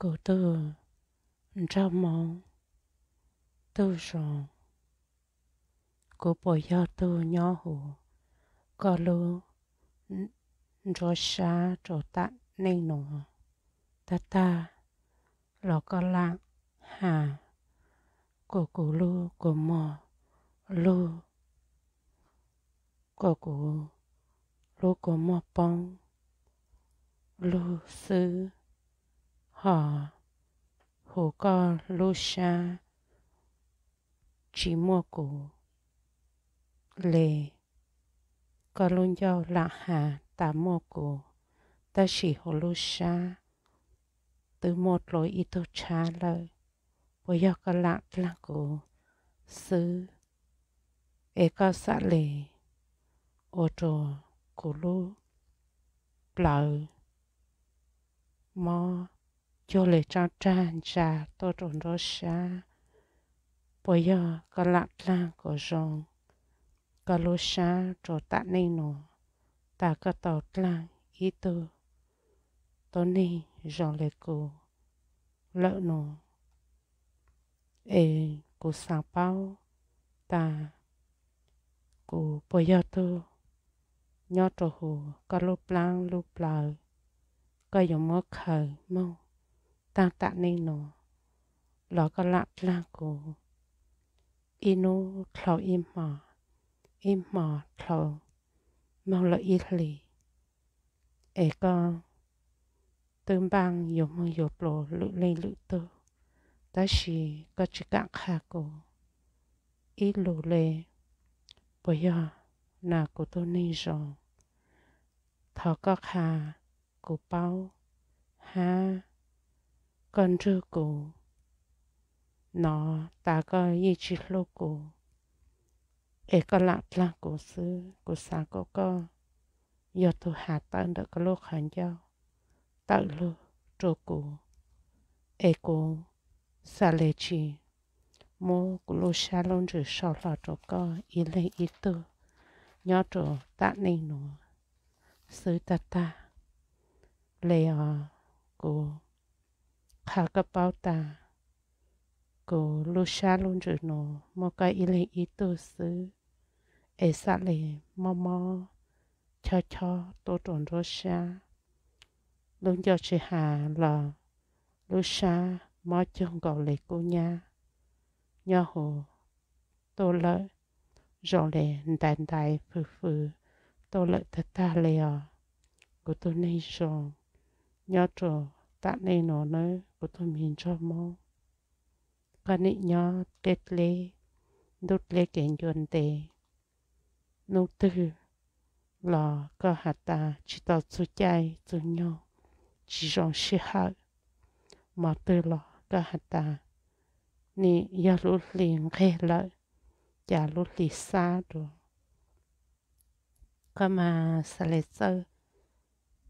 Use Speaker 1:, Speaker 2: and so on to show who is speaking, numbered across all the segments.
Speaker 1: cổ tử trao mẫu tư sổ của bộ giao tư nhỏ hủ có lưu cho xa cho tạ nên nổ ta ta lo có lạng hà cổ cổ lưu cổ mò lưu cổ cổ lưu cổ mò bông lưu sư họ hồ co lô xa chỉ mua cụ lề có luôn do lạ hà ta mua cụ ta chỉ hồ lô xa từ một lối ít tô cha lời bây giờ có lạ là cụ sư e có xã lề ô tô cụ lô lợi mò cho lệ cho trang trà tô trộn đó xa bây giờ có lạc lan có rồng có lô xa trổ tạ nên nổ ta có tàu lan ý tư tô ni rồng lệ cụ lỡ nổ ê cụ sao bao ta cụ bây giờ tôi nhớ trổ hồ có lô plan lô plờ có dòng mơ khờ mong ta tạ nên nó lo có lạ là cô inu thầu im mò im mò thầu mau lợi ít lì ê con tương bang yo mong yo plo lự lên lự tơ ta chỉ có chỉ cạn khá cô ít lù lê bây giờ là cô tôi nên rồi thọ có khá cô bao ha con rư cổ nó ta có y chi lô cổ e có lạ là cổ sư cổ sáng cổ có do thu hạ tân được có lô khẩn giao tạo lô trô cổ e cổ xa lê chi mô cổ lô xa lôn rử sau lọ trô có y lê y tư nhó trô tạ ninh nụ sư ta ta lê à cổ khá cái bao tà cô lô xa luôn rồi nó mò cái ý lên ý tư xứ ế xa lệ mò mò cho cho tô tròn rô xa luôn cho chị hà là lô xa mò chân gọi lệ cô nha nhớ hồ tô lợi rồi lệ đàn đài phừ phừ tô lợi thật ta lệ à của tôi nên rồi nhớ trò tạ nên nổ nơi bố tôi mình cho mô cả nị nhỏ kết lê đốt lê kiện dồn tề nô tư lò có hạt ta chỉ tao chú chai chú nhau chỉ rong xí hạ mà tư lò có hạt ta nị yếu lúc liền khê lợi chả lúc lì xa rồi cơ mà xa lệ sơ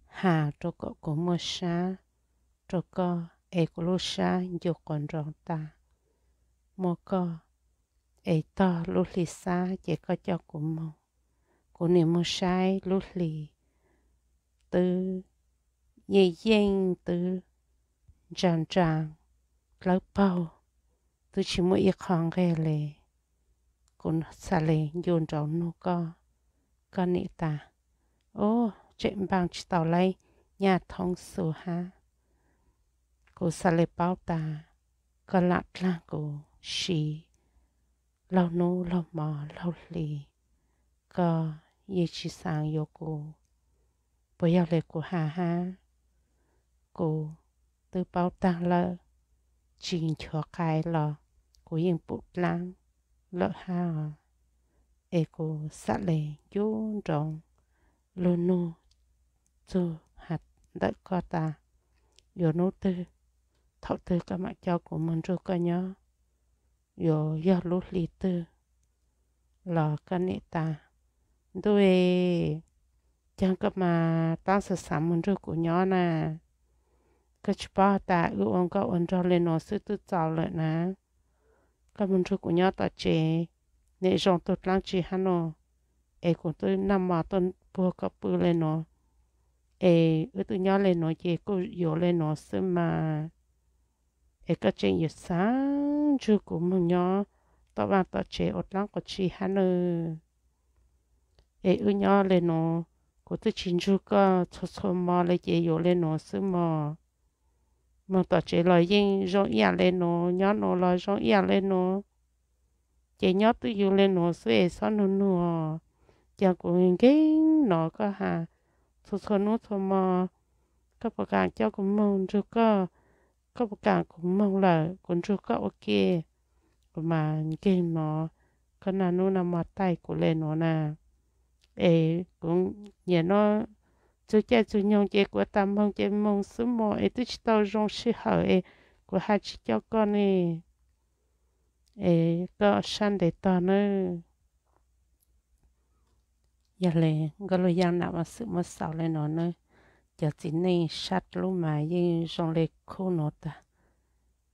Speaker 1: hà cho cậu có mua xa cho cậu e kulusha nju konrong ta mô co e to lu sa chỉ có cho cụ mô cụ niệm mô sai lu li từ nhị danh từ tràn tràn lỡ bao từ chỉ mỗi ít hàng ghê lệ cũng xả lệ dồn rộng nô co con nị ta ô oh, chuyện bằng chỉ tàu lai nhà thông sửa ha cô sa lê bao ta có lạ là cô xì lâu nô lâu mò lâu lì có ye chi sang yo cô bố yêu lê cô hà hà cô từ bao ta lơ trình cho cái lơ, cô yên bút lăng lỡ hà e cô sa lê chú rong, lô nô chú hạt đất có ta yo nô tư thọc tư các mạng cho của mình rồi cả nhớ yo yo lúc lì tư là cái nệ ta đôi chẳng các mà tăng sự sắm mình rồi của nhớ nè các chú ba ta ưu ông các ông cho lên nó sư tư tạo lại nè các mình rồi của nhớ ta chế nệ dòng tốt lăng chỉ hà nó ai cũng tôi nằm mà tôi bùa cặp bùa lên nó ai ưu tôi nhớ lên nó chế cô yo lên nó sư mà e có chế nhiều sáng chú của mình nhỏ tao vào tao chế ột lang của chi hắn ơ e u nhỏ lên nó của tôi chín chú có cho cho mò lấy chế yếu lên nó sư mò mà tao chế lời yên rồi yên lên nó nhỏ nó lời rồi yên lên nó chế nhỏ tôi yếu lên nó sư e sao nó nữa giờ cũng cái nó có hà cho cho nó cho mò các bà cả cho cũng mong chú có có một càng cũng mong là cũng chưa có ok mà cái nó có là nó nằm mặt tay của lên nó là ấy cũng nhà nó chú cha chú nhông chế của tâm mong chế mong sứ mò ấy tức tao rong sư hở ấy của hai chị cho con ấy ấy có sanh để to nữa giờ dạ lệ có lo giang nào mà sự mất sầu lên nó nữa giờ chỉ nên sát lúc mà yên trong lệ khô nó ta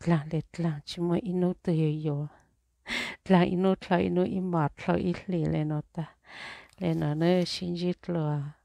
Speaker 1: là lệ là chỉ mới in nốt từ hiểu là in nốt là in nốt in mệt là in lệ lên nó ta lên nó nơi xin giết lừa